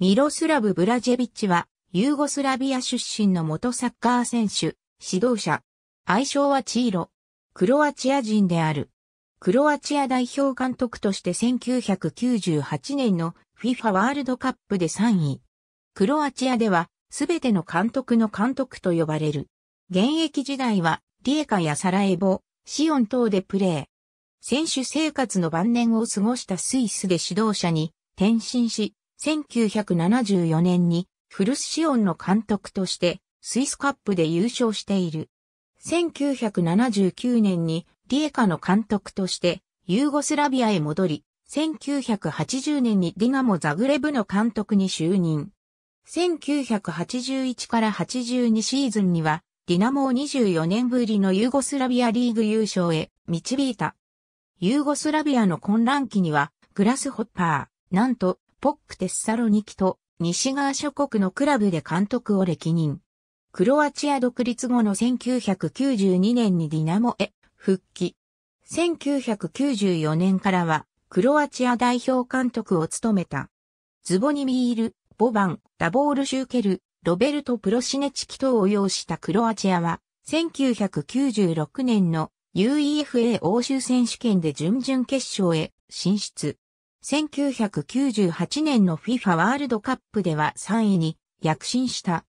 ミロスラブ・ブラジェビッチは、ユーゴスラビア出身の元サッカー選手、指導者。愛称はチーロ。クロアチア人である。クロアチア代表監督として1998年の FIFA ワールドカップで3位。クロアチアでは、すべての監督の監督と呼ばれる。現役時代は、リエカやサラエボ、シオン等でプレー。選手生活の晩年を過ごしたスイスで指導者に転身し、1974年にルスシオンの監督としてスイスカップで優勝している。1979年にリエカの監督としてユーゴスラビアへ戻り、1980年にディナモザグレブの監督に就任。1981から82シーズンにはディナモを24年ぶりのユーゴスラビアリーグ優勝へ導いた。ユーゴスラビアの混乱期にはグラスホッパー、なんとポックテッサロニキと西側諸国のクラブで監督を歴任。クロアチア独立後の1992年にディナモへ復帰。1994年からはクロアチア代表監督を務めた。ズボニミール、ボバン、ダボール・シューケル、ロベルト・プロシネチキ等を擁したクロアチアは、1996年の UEFA 欧州選手権で準々決勝へ進出。1998年の FIFA ワールドカップでは3位に躍進した。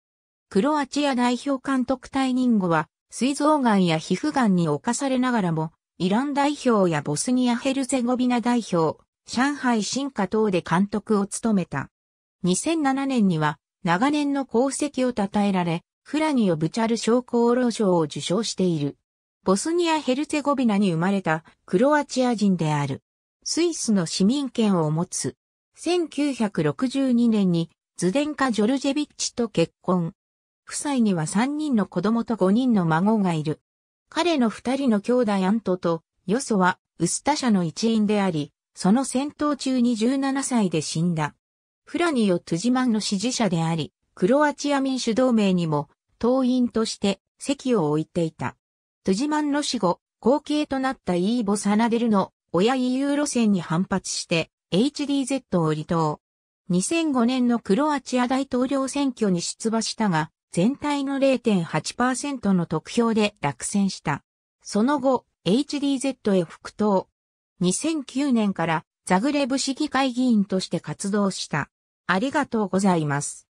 クロアチア代表監督退任後は、膵臓癌や皮膚がんに侵されながらも、イラン代表やボスニア・ヘルセゴビナ代表、上海進化等で監督を務めた。2007年には、長年の功績を称えられ、フラニオ・ブチャル症候労賞を受賞している。ボスニア・ヘルツェゴビナに生まれたクロアチア人である。スイスの市民権を持つ。1962年にズデンカ・ジョルジェビッチと結婚。夫妻には3人の子供と5人の孫がいる。彼の2人の兄弟アントとよそはウスタ社の一員であり、その戦闘中に17歳で死んだ。フラニオ・トゥジマンの支持者であり、クロアチア民主同盟にも党員として席を置いていた。トゥジマンの死後、後継となったイーボ・サナデルの親 EU 路線に反発して HDZ を離党。2005年のクロアチア大統領選挙に出馬したが、全体の0.8%の得票で落選した。その後、HDZ へ復党。2009年からザグレブ市議会議員として活動した。ありがとうございます。